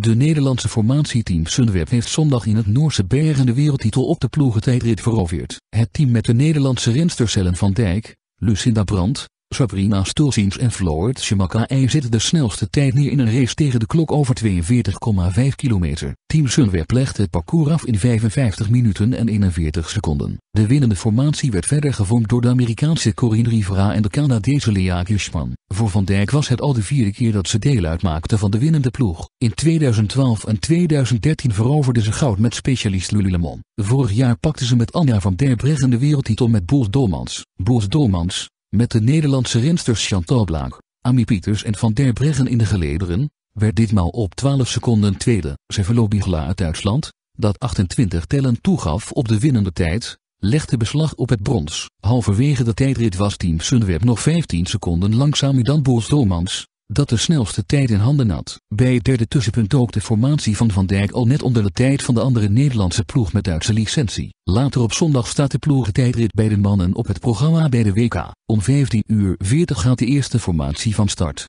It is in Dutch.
De Nederlandse formatieteam Sunweb heeft zondag in het Noorse Bergen de wereldtitel op de ploegentijdrit veroverd. Het team met de Nederlandse renstercellen Van Dijk, Lucinda Brandt, Sabrina Stolzins en Shemaka Chemakai zitten de snelste tijd neer in een race tegen de klok over 42,5 kilometer. Team Sunweb legde het parcours af in 55 minuten en 41 seconden. De winnende formatie werd verder gevormd door de Amerikaanse Corinne Rivera en de Canadese Lea Geschman. Voor Van Dijk was het al de vierde keer dat ze deel uitmaakte van de winnende ploeg. In 2012 en 2013 veroverde ze goud met specialist Lululemon. Vorig jaar pakte ze met Anna van der Breggen de wereldtitel met Boels Dolmans. Boels Dolmans, met de Nederlandse rensters Chantal Blaak, Amy Pieters en Van der Breggen in de gelederen, werd ditmaal op 12 seconden tweede. Zijn verloop Bigla uit Duitsland, dat 28 tellen toegaf op de winnende tijd, legde beslag op het brons. Halverwege de tijdrit was Team Sunweb nog 15 seconden langzamer dan Boels Domans, dat de snelste tijd in handen had. Bij het derde tussenpunt ook de formatie van Van Dijk al net onder de tijd van de andere Nederlandse ploeg met Duitse licentie. Later op zondag staat de ploegentijdrit bij de mannen op het programma bij de WK. Om 15.40 uur gaat de eerste formatie van start.